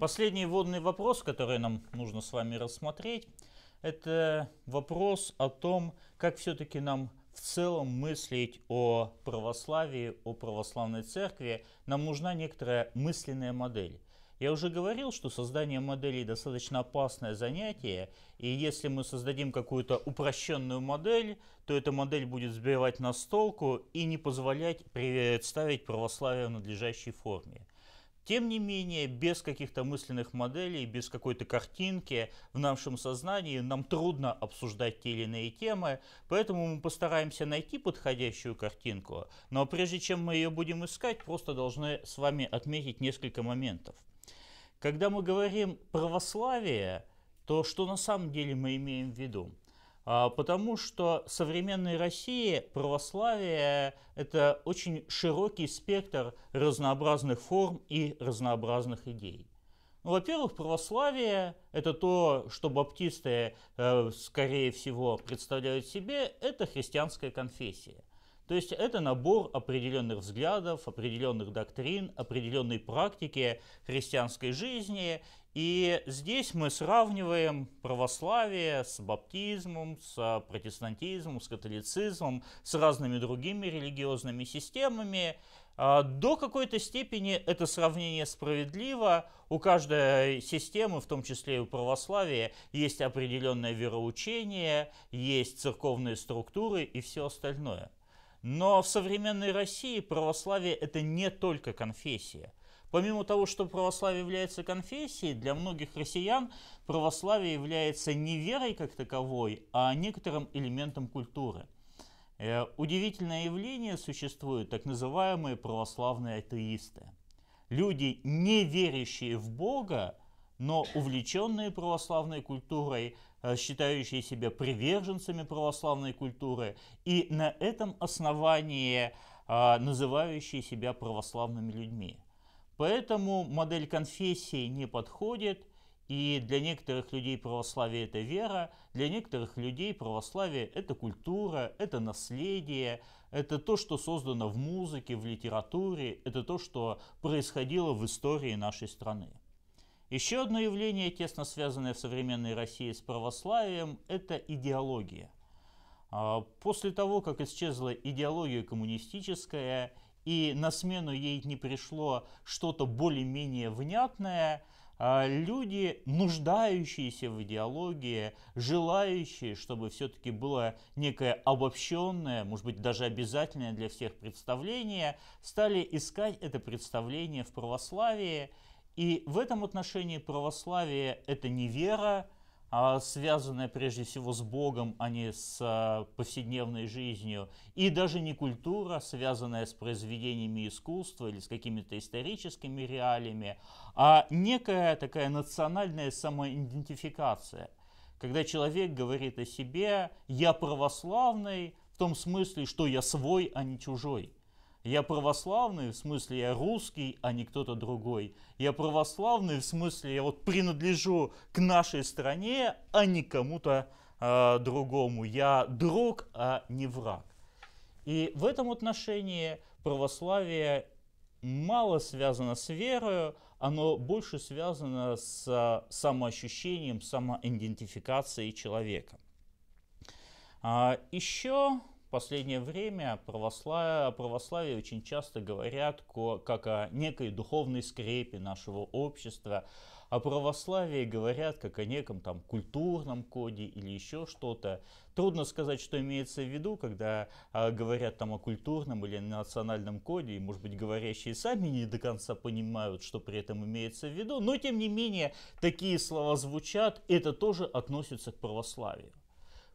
Последний вводный вопрос, который нам нужно с вами рассмотреть, это вопрос о том, как все-таки нам в целом мыслить о православии, о православной церкви. Нам нужна некоторая мысленная модель. Я уже говорил, что создание моделей достаточно опасное занятие, и если мы создадим какую-то упрощенную модель, то эта модель будет сбивать нас с толку и не позволять представить православие в надлежащей форме. Тем не менее, без каких-то мысленных моделей, без какой-то картинки в нашем сознании нам трудно обсуждать те или иные темы, поэтому мы постараемся найти подходящую картинку, но прежде чем мы ее будем искать, просто должны с вами отметить несколько моментов. Когда мы говорим православие, то что на самом деле мы имеем в виду? А, потому что в современной России православие – это очень широкий спектр разнообразных форм и разнообразных идей. Ну, во-первых, православие – это то, что баптисты, э, скорее всего, представляют себе, это христианская конфессия. То есть это набор определенных взглядов, определенных доктрин, определенной практики христианской жизни. И здесь мы сравниваем православие с баптизмом, с а, протестантизмом, с католицизмом, с разными другими религиозными системами. А, до какой-то степени это сравнение справедливо. У каждой системы, в том числе и у православия, есть определенное вероучение, есть церковные структуры и все остальное. Но в современной России православие это не только конфессия – Помимо того, что православие является конфессией, для многих россиян православие является не верой как таковой, а некоторым элементом культуры. Э, удивительное явление существует так называемые православные атеисты. Люди, не верящие в Бога, но увлеченные православной культурой, э, считающие себя приверженцами православной культуры и на этом основании э, называющие себя православными людьми. Поэтому модель конфессии не подходит, и для некоторых людей православие – это вера, для некоторых людей православие – это культура, это наследие, это то, что создано в музыке, в литературе, это то, что происходило в истории нашей страны. Еще одно явление, тесно связанное в современной России с православием, это идеология. А, после того, как исчезла идеология коммунистическая и на смену ей не пришло что-то более-менее внятное, а, люди, нуждающиеся в идеологии, желающие, чтобы все-таки было некое обобщенное, может быть, даже обязательное для всех представление, стали искать это представление в православии. И в этом отношении православие – это не вера, а, связанная прежде всего с Богом, а не с а, повседневной жизнью, и даже не культура, связанная с произведениями искусства или с какими-то историческими реалиями, а некая такая национальная самоидентификация, когда человек говорит о себе «я православный», в том смысле, что я свой, а не чужой – я православный, в смысле я русский, а не кто-то другой. Я православный, в смысле я вот принадлежу к нашей стране, а не кому-то э, другому. Я друг, а не враг. И в этом отношении православие мало связано с верою, оно больше связано с а, самоощущением, самоидентификацией человека. А, Еще последнее время православие, православие очень часто говорят как о некой духовной скрепе нашего общества, о православии говорят как о неком там культурном коде или еще что-то. Трудно сказать, что имеется в виду, когда а, говорят там о культурном или национальном коде, и, может быть, говорящие сами не до конца понимают, что при этом имеется в виду, но, тем не менее, такие слова звучат, это тоже относится к православию.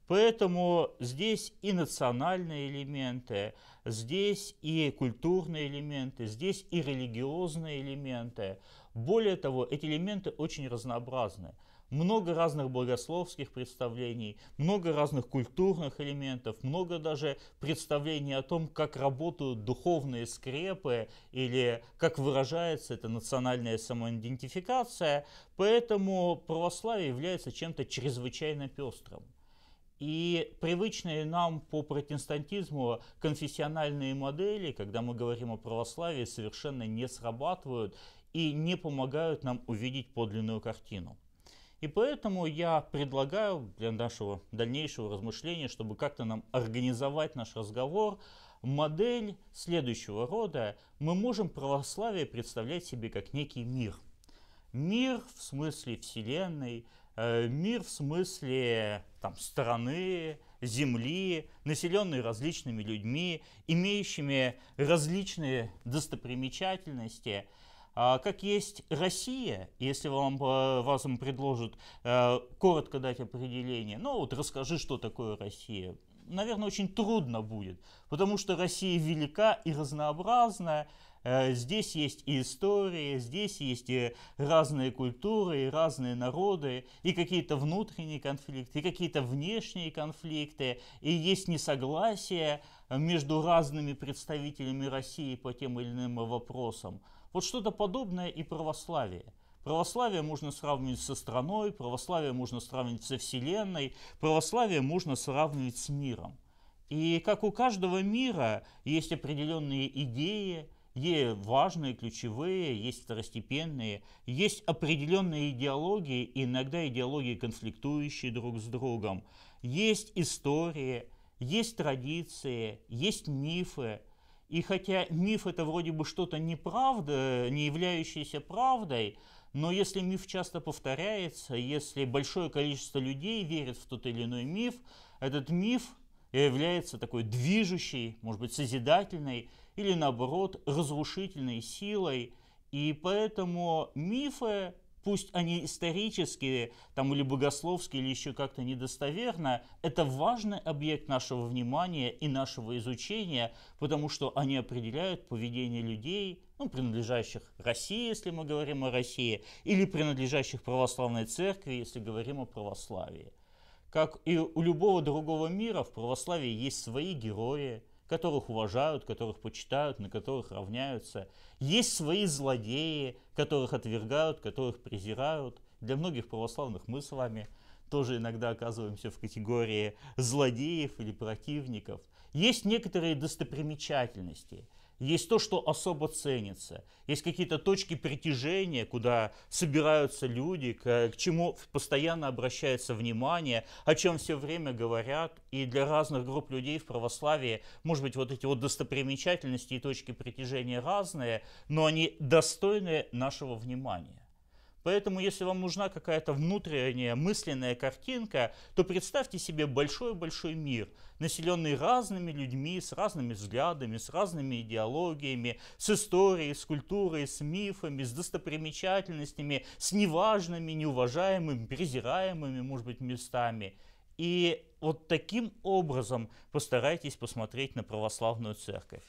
Поэтому здесь и национальные элементы, здесь и культурные элементы, здесь и религиозные элементы. Более того, эти элементы очень разнообразны. Много разных богословских представлений, много разных культурных элементов, много даже представлений о том, как работают духовные скрепы или как выражается эта национальная самоидентификация. Поэтому православие является чем-то чрезвычайно пестрым. И привычные нам по протестантизму конфессиональные модели, когда мы говорим о православии, совершенно не срабатывают и не помогают нам увидеть подлинную картину. И поэтому я предлагаю для нашего дальнейшего размышления, чтобы как-то нам организовать наш разговор, модель следующего рода. Мы можем православие представлять себе как некий мир. Мир в смысле Вселенной – Э, мир в смысле там, страны, земли, населенной различными людьми, имеющими различные достопримечательности. А, как есть Россия, если вам, э, вас им предложат э, коротко дать определение, ну вот расскажи, что такое Россия. Наверное, очень трудно будет, потому что Россия велика и разнообразная. Э, здесь есть и истории, здесь есть и разные культуры, и разные народы, и какие-то внутренние конфликты, и какие-то внешние конфликты, и есть несогласие между разными представителями России по тем или иным вопросам. Вот что-то подобное и православие. Православие можно сравнивать со страной, православие можно сравнивать со Вселенной, православие можно сравнивать с миром. И как у каждого мира есть определенные идеи, есть важные, ключевые, есть второстепенные, есть определенные идеологии, иногда идеологии, конфликтующие друг с другом. Есть истории, есть традиции, есть мифы. И хотя миф это вроде бы что-то неправда, не являющееся правдой, но если миф часто повторяется, если большое количество людей верит в тот или иной миф, этот миф является такой движущей, может быть, созидательной или наоборот разрушительной силой. И поэтому мифы, пусть они исторические, там или богословские, или еще как-то недостоверно, это важный объект нашего внимания и нашего изучения, потому что они определяют поведение людей, ну, принадлежащих России, если мы говорим о России, или принадлежащих православной церкви, если говорим о православии. Как и у любого другого мира, в православии есть свои герои – которых уважают, которых почитают, на которых равняются. Есть свои злодеи, которых отвергают, которых презирают. Для многих православных мы с вами тоже иногда оказываемся в категории злодеев или противников. Есть некоторые достопримечательности – есть то, что особо ценится, есть какие-то точки притяжения, куда собираются люди, к, к чему постоянно обращается внимание, о чем все время говорят, и для разных групп людей в православии, может быть, вот эти вот достопримечательности и точки притяжения разные, но они достойны нашего внимания. Поэтому, если вам нужна какая-то внутренняя мысленная картинка, то представьте себе большой-большой мир, населенный разными людьми, с разными взглядами, с разными идеологиями, с историей, с культурой, с мифами, с достопримечательностями, с неважными, неуважаемыми, презираемыми, может быть, местами. И вот таким образом постарайтесь посмотреть на православную церковь.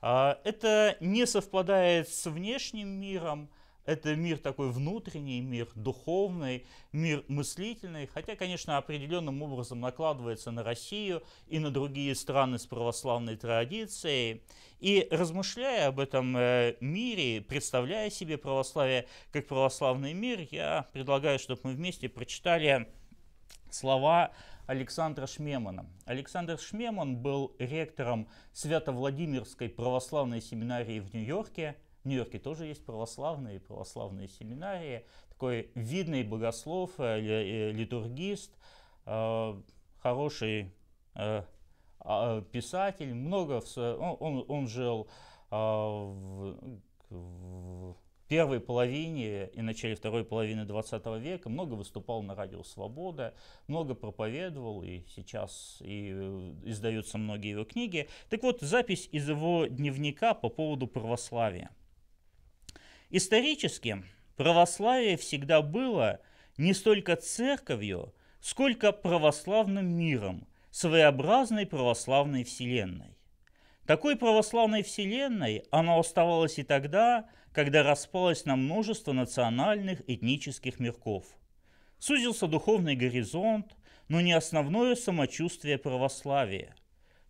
А, это не совпадает с внешним миром, это мир такой внутренний, мир духовный, мир мыслительный, хотя, конечно, определенным образом накладывается на Россию и на другие страны с православной традицией. И размышляя об этом э, мире, представляя себе православие как православный мир, я предлагаю, чтобы мы вместе прочитали слова Александра Шмемана. Александр Шмеман был ректором Свято-Владимирской православной семинарии в Нью-Йорке – Нью-Йорке тоже есть православные, православные семинарии. Такой видный богослов, э, э, литургист, э, хороший а, писатель. Много в, он, он жил в, в первой половине и начале второй половины 20 века много выступал на радио «Свобода», много проповедовал, и сейчас и издаются многие его книги. Так вот, запись из его дневника по поводу православия. Исторически православие всегда было не столько церковью, сколько православным миром, своеобразной православной вселенной. Такой православной вселенной она оставалась и тогда, когда распалось на множество национальных этнических мирков. Сузился духовный горизонт, но не основное самочувствие православия.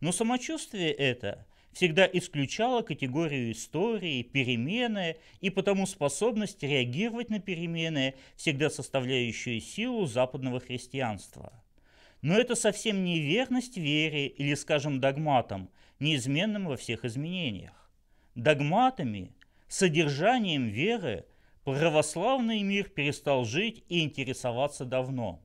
Но самочувствие это всегда исключала категорию истории, перемены и потому способность реагировать на перемены, всегда составляющую силу западного христианства. Но это совсем не верность вере или, скажем, догматам, неизменным во всех изменениях. Догматами, содержанием веры православный мир перестал жить и интересоваться давно.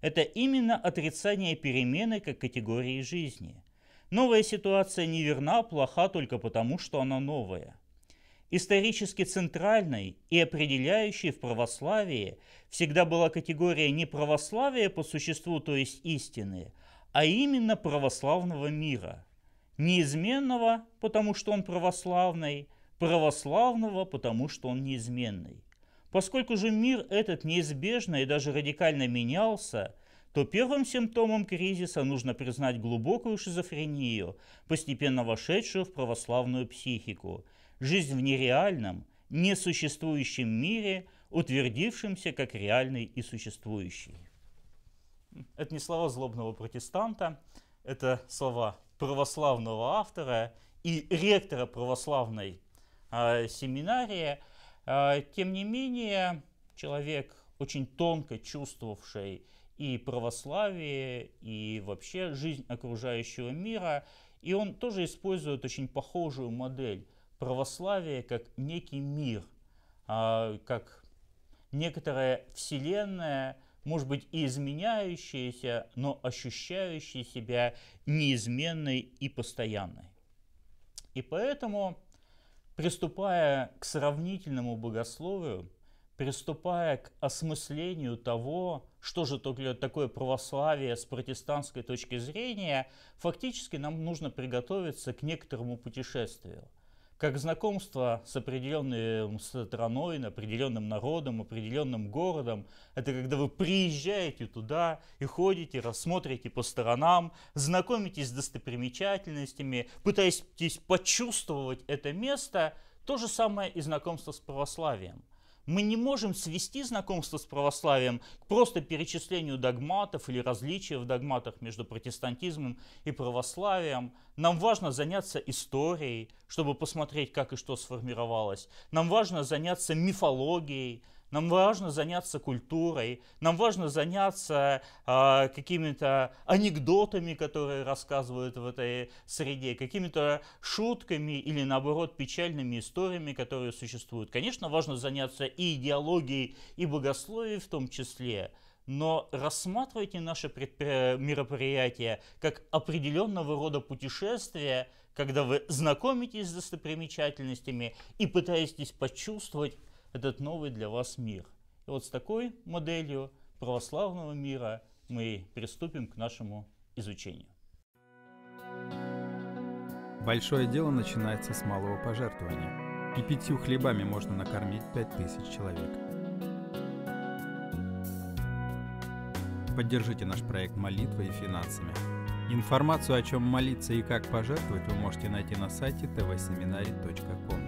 Это именно отрицание перемены как категории жизни – Новая ситуация неверна, плоха только потому, что она новая. Исторически центральной и определяющей в православии всегда была категория не православия по существу, то есть истины, а именно православного мира. Неизменного, потому что он православный, православного, потому что он неизменный. Поскольку же мир этот неизбежно и даже радикально менялся – то первым симптомом кризиса нужно признать глубокую шизофрению, постепенно вошедшую в православную психику, жизнь в нереальном, несуществующем мире, утвердившемся как реальный и существующий. Это не слова злобного протестанта, это слова православного автора и ректора православной э, семинарии. Э, тем не менее, человек, очень тонко чувствовавший и православие, и вообще жизнь окружающего мира. И он тоже использует очень похожую модель православия как некий мир, а, как некоторая вселенная, может быть, и изменяющаяся, но ощущающая себя неизменной и постоянной. И поэтому, приступая к сравнительному богословию, приступая к осмыслению того, что же такое православие с протестантской точки зрения, фактически нам нужно приготовиться к некоторому путешествию. Как знакомство с определенной страной, определенным народом, определенным городом, это когда вы приезжаете туда и ходите, рассмотрите по сторонам, знакомитесь с достопримечательностями, пытаетесь почувствовать это место, то же самое и знакомство с православием – мы не можем свести знакомство с православием к просто перечислению догматов или различия в догматах между протестантизмом и православием. Нам важно заняться историей, чтобы посмотреть, как и что сформировалось. Нам важно заняться мифологией, нам важно заняться культурой, нам важно заняться э, какими-то анекдотами, которые рассказывают в этой среде, какими-то шутками или наоборот печальными историями, которые существуют. Конечно, важно заняться и идеологией, и богословием в том числе, но рассматривайте наше предпри... мероприятие как определенного рода путешествие, когда вы знакомитесь с достопримечательностями и пытаетесь почувствовать этот новый для вас мир. И вот с такой моделью православного мира мы приступим к нашему изучению. Большое дело начинается с малого пожертвования. И пятью хлебами можно накормить пять тысяч человек. Поддержите наш проект молитвой и финансами. Информацию, о чем молиться и как пожертвовать, вы можете найти на сайте tvseminary.com.